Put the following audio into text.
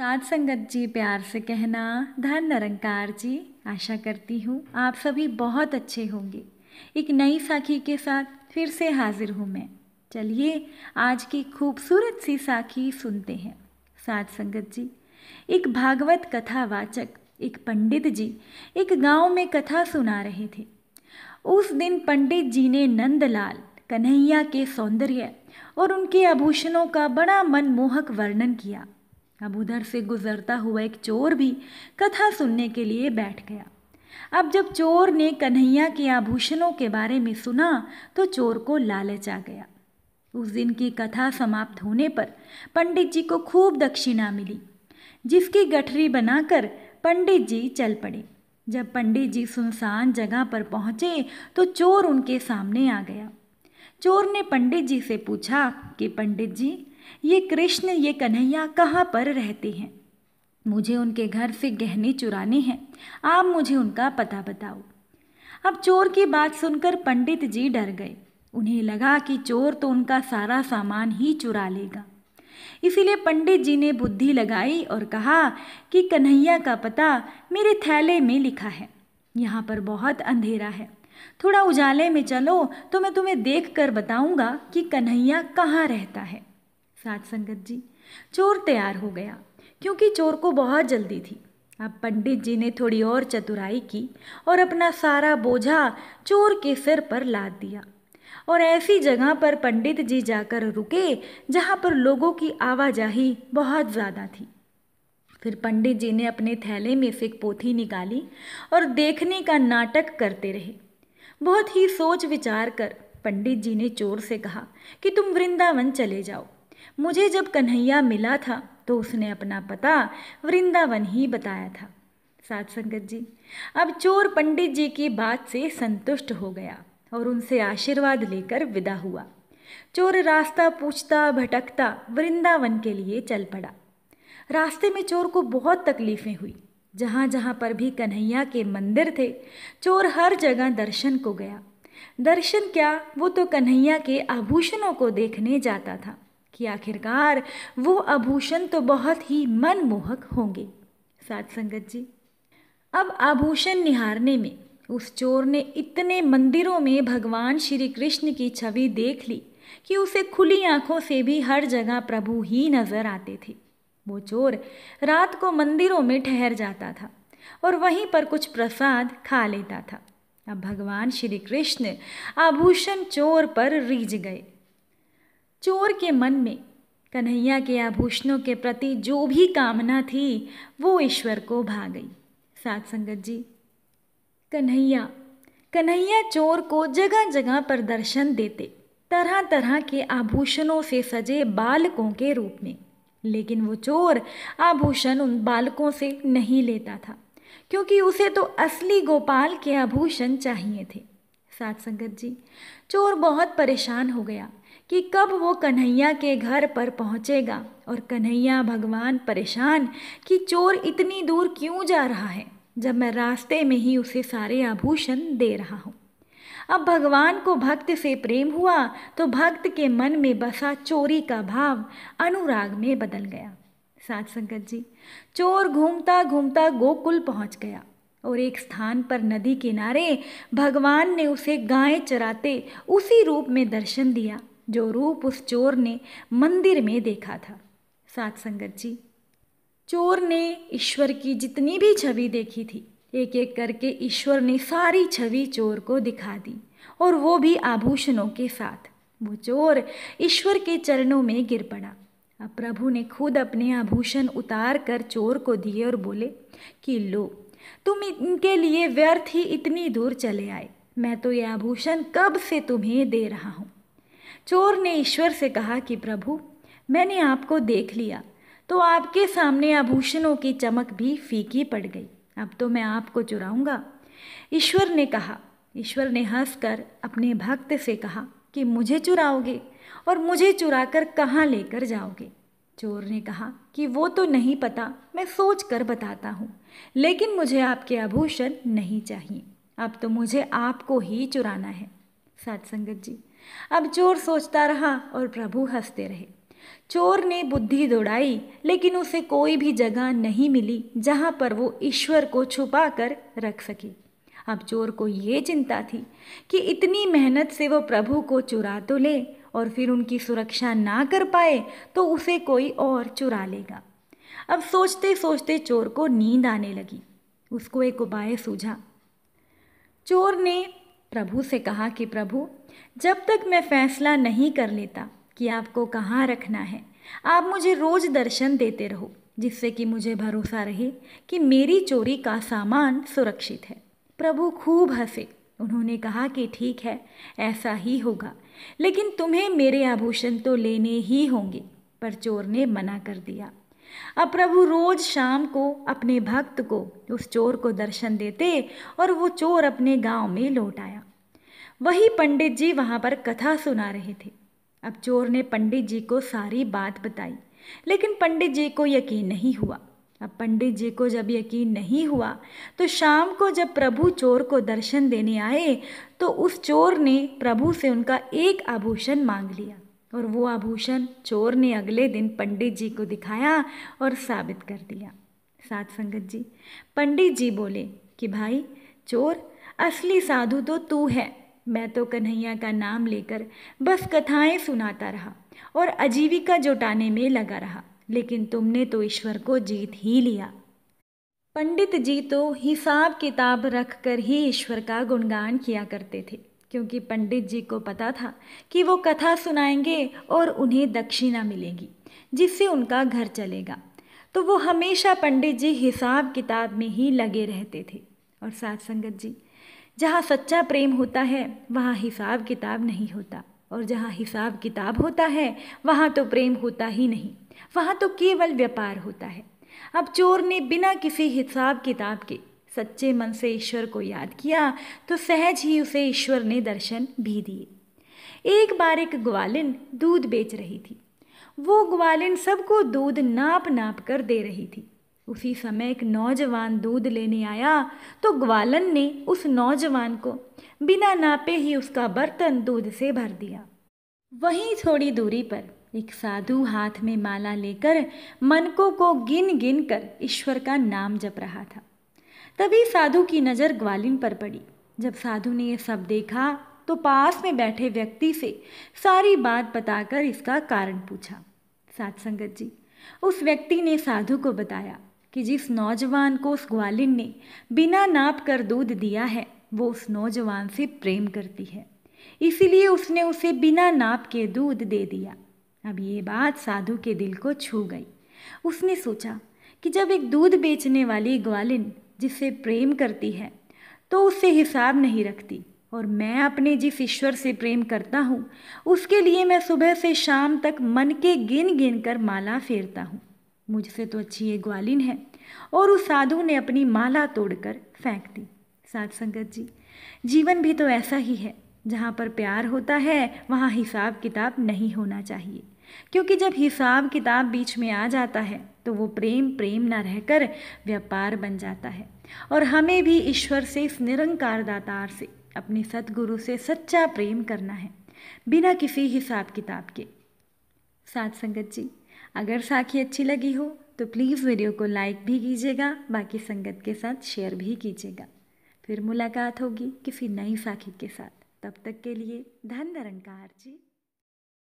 साथ संगत जी प्यार से कहना धन निरंकार जी आशा करती हूँ आप सभी बहुत अच्छे होंगे एक नई साखी के साथ फिर से हाजिर हूँ मैं चलिए आज की खूबसूरत सी साखी सुनते हैं साथ संगत जी एक भागवत कथावाचक एक पंडित जी एक गांव में कथा सुना रहे थे उस दिन पंडित जी ने नंदलाल कन्हैया के सौंदर्य और उनके आभूषणों का बड़ा मनमोहक वर्णन किया अब उधर से गुजरता हुआ एक चोर भी कथा सुनने के लिए बैठ गया अब जब चोर ने कन्हैया के आभूषणों के बारे में सुना तो चोर को लालच आ गया उस दिन की कथा समाप्त होने पर पंडित जी को खूब दक्षिणा मिली जिसकी गठरी बनाकर पंडित जी चल पड़े जब पंडित जी सुनसान जगह पर पहुंचे तो चोर उनके सामने आ गया चोर ने पंडित जी से पूछा कि पंडित जी ये कृष्ण ये कन्हैया कहाँ पर रहते हैं मुझे उनके घर से गहने चुराने हैं आप मुझे उनका पता बताओ अब चोर की बात सुनकर पंडित जी डर गए उन्हें लगा कि चोर तो उनका सारा सामान ही चुरा लेगा इसीलिए पंडित जी ने बुद्धि लगाई और कहा कि कन्हैया का पता मेरे थैले में लिखा है यहाँ पर बहुत अंधेरा है थोड़ा उजाले में चलो तो मैं तुम्हें देख कर बताऊँगा कि कन्हैया कहाँ रहता है साथ संगत जी चोर तैयार हो गया क्योंकि चोर को बहुत जल्दी थी अब पंडित जी ने थोड़ी और चतुराई की और अपना सारा बोझा चोर के सिर पर लाद दिया और ऐसी जगह पर पंडित जी जाकर रुके जहाँ पर लोगों की आवाजाही बहुत ज़्यादा थी फिर पंडित जी ने अपने थैले में से एक पोथी निकाली और देखने का नाटक करते रहे बहुत ही सोच विचार कर पंडित जी ने चोर से कहा कि तुम वृंदावन चले जाओ मुझे जब कन्हैया मिला था तो उसने अपना पता वृंदावन ही बताया था साध संगत जी अब चोर पंडित जी की बात से संतुष्ट हो गया और उनसे आशीर्वाद लेकर विदा हुआ चोर रास्ता पूछता भटकता वृंदावन के लिए चल पड़ा रास्ते में चोर को बहुत तकलीफ़ें हुई जहाँ जहाँ पर भी कन्हैया के मंदिर थे चोर हर जगह दर्शन को गया दर्शन क्या वो तो कन्हैया के आभूषणों को देखने जाता था कि आखिरकार वो आभूषण तो बहुत ही मनमोहक होंगे सात संगत जी अब आभूषण निहारने में उस चोर ने इतने मंदिरों में भगवान श्री कृष्ण की छवि देख ली कि उसे खुली आंखों से भी हर जगह प्रभु ही नजर आते थे वो चोर रात को मंदिरों में ठहर जाता था और वहीं पर कुछ प्रसाद खा लेता था अब भगवान श्री कृष्ण आभूषण चोर पर रीझ गए चोर के मन में कन्हैया के आभूषणों के प्रति जो भी कामना थी वो ईश्वर को भा गई सात संगत जी कन्हैया कन्हैया चोर को जगह जगह पर दर्शन देते तरह तरह के आभूषणों से सजे बालकों के रूप में लेकिन वो चोर आभूषण उन बालकों से नहीं लेता था क्योंकि उसे तो असली गोपाल के आभूषण चाहिए थे साथ संगत जी चोर बहुत परेशान हो गया कि कब वो कन्हैया के घर पर पहुंचेगा और कन्हैया भगवान परेशान कि चोर इतनी दूर क्यों जा रहा है जब मैं रास्ते में ही उसे सारे आभूषण दे रहा हूँ अब भगवान को भक्त से प्रेम हुआ तो भक्त के मन में बसा चोरी का भाव अनुराग में बदल गया सात संगत जी चोर घूमता घूमता गोकुल पहुंच गया और एक स्थान पर नदी किनारे भगवान ने उसे गायें चराते उसी रूप में दर्शन दिया जो रूप उस चोर ने मंदिर में देखा था सात संगत जी चोर ने ईश्वर की जितनी भी छवि देखी थी एक एक करके ईश्वर ने सारी छवि चोर को दिखा दी और वो भी आभूषणों के साथ वो चोर ईश्वर के चरणों में गिर पड़ा अब प्रभु ने खुद अपने आभूषण उतार कर चोर को दिए और बोले कि लो तुम इनके लिए व्यर्थ ही इतनी दूर चले आए मैं तो यह आभूषण कब से तुम्हें दे रहा हूँ चोर ने ईश्वर से कहा कि प्रभु मैंने आपको देख लिया तो आपके सामने आभूषणों की चमक भी फीकी पड़ गई अब तो मैं आपको चुराऊंगा ईश्वर ने कहा ईश्वर ने हंसकर अपने भक्त से कहा कि मुझे चुराओगे और मुझे चुराकर कहाँ लेकर जाओगे चोर ने कहा कि वो तो नहीं पता मैं सोच कर बताता हूँ लेकिन मुझे आपके आभूषण नहीं चाहिए अब तो मुझे आपको ही चुराना है सात संगत जी अब चोर सोचता रहा और प्रभु हंसते रहे चोर ने बुद्धि दौड़ाई लेकिन उसे कोई भी जगह नहीं मिली जहाँ पर वो ईश्वर को छुपा कर रख सके अब चोर को ये चिंता थी कि इतनी मेहनत से वो प्रभु को चुरा तो ले और फिर उनकी सुरक्षा ना कर पाए तो उसे कोई और चुरा लेगा अब सोचते सोचते चोर को नींद आने लगी उसको एक उपाय सूझा चोर ने प्रभु से कहा कि प्रभु जब तक मैं फैसला नहीं कर लेता कि आपको कहाँ रखना है आप मुझे रोज़ दर्शन देते रहो जिससे कि मुझे भरोसा रहे कि मेरी चोरी का सामान सुरक्षित है प्रभु खूब हंसे उन्होंने कहा कि ठीक है ऐसा ही होगा लेकिन तुम्हें मेरे आभूषण तो लेने ही होंगे पर चोर ने मना कर दिया अब प्रभु रोज शाम को अपने भक्त को उस चोर को दर्शन देते और वो चोर अपने गांव में लौट आया वही पंडित जी वहां पर कथा सुना रहे थे अब चोर ने पंडित जी को सारी बात बताई लेकिन पंडित जी को यकीन नहीं हुआ अब पंडित जी को जब यकीन नहीं हुआ तो शाम को जब प्रभु चोर को दर्शन देने आए तो उस चोर ने प्रभु से उनका एक आभूषण मांग लिया और वो आभूषण चोर ने अगले दिन पंडित जी को दिखाया और साबित कर दिया साथ संगत जी पंडित जी बोले कि भाई चोर असली साधु तो तू है मैं तो कन्हैया का नाम लेकर बस कथाएं सुनाता रहा और आजीविका जुटाने में लगा रहा लेकिन तुमने तो ईश्वर को जीत ही लिया पंडित जी तो हिसाब किताब रख कर ही ईश्वर का गुणगान किया करते थे क्योंकि पंडित जी को पता था कि वो कथा सुनाएंगे और उन्हें दक्षिणा मिलेगी जिससे उनका घर चलेगा तो वो हमेशा पंडित जी हिसाब किताब में ही लगे रहते थे और साथ संगत जी जहाँ सच्चा प्रेम होता है वहाँ हिसाब किताब नहीं होता और जहाँ हिसाब किताब होता है वहाँ तो प्रेम होता ही नहीं वहाँ तो केवल व्यापार होता है अब चोर ने बिना किसी हिसाब किताब के सच्चे मन से ईश्वर को याद किया तो सहज ही उसे ईश्वर ने दर्शन भी दिए एक बार एक ग्वालिन दूध बेच रही थी वो ग्वालिन सबको दूध नाप नाप कर दे रही थी उसी समय एक नौजवान दूध लेने आया तो ग्वालन ने उस नौजवान को बिना नापे ही उसका बर्तन दूध से भर दिया वहीं थोड़ी दूरी पर एक साधु हाथ में माला लेकर मनकों को गिन गिन कर ईश्वर का नाम जप रहा था तभी साधु की नज़र ग्वालिन पर पड़ी जब साधु ने यह सब देखा तो पास में बैठे व्यक्ति से सारी बात बताकर इसका कारण पूछा सात संगत जी उस व्यक्ति ने साधु को बताया कि जिस नौजवान को उस ग्वालिन ने बिना नाप कर दूध दिया है वो उस नौजवान से प्रेम करती है इसीलिए उसने उसे बिना नाप के दूध दे दिया अब ये बात साधु के दिल को छू गई उसने सोचा कि जब एक दूध बेचने वाली ग्वालिन जिससे प्रेम करती है तो उससे हिसाब नहीं रखती और मैं अपने जिस ईश्वर से प्रेम करता हूँ उसके लिए मैं सुबह से शाम तक मन के गिन गिन कर माला फेरता हूँ मुझसे तो अच्छी ये ग्वालिन है और उस साधु ने अपनी माला तोड़कर फेंक दी साध संगत जी जीवन भी तो ऐसा ही है जहाँ पर प्यार होता है वहाँ हिसाब किताब नहीं होना चाहिए क्योंकि जब हिसाब किताब बीच में आ जाता है तो वो प्रेम प्रेम ना रहकर व्यापार बन जाता है और हमें भी ईश्वर से इस निरंकार दातार से अपने सतगुरु से सच्चा प्रेम करना है बिना किसी हिसाब किताब के साथ संगत जी अगर साखी अच्छी लगी हो तो प्लीज़ वीडियो को लाइक भी कीजिएगा बाकी संगत के साथ शेयर भी कीजिएगा फिर मुलाकात होगी किसी नई साखी के साथ तब तक के लिए धन निरंकार जी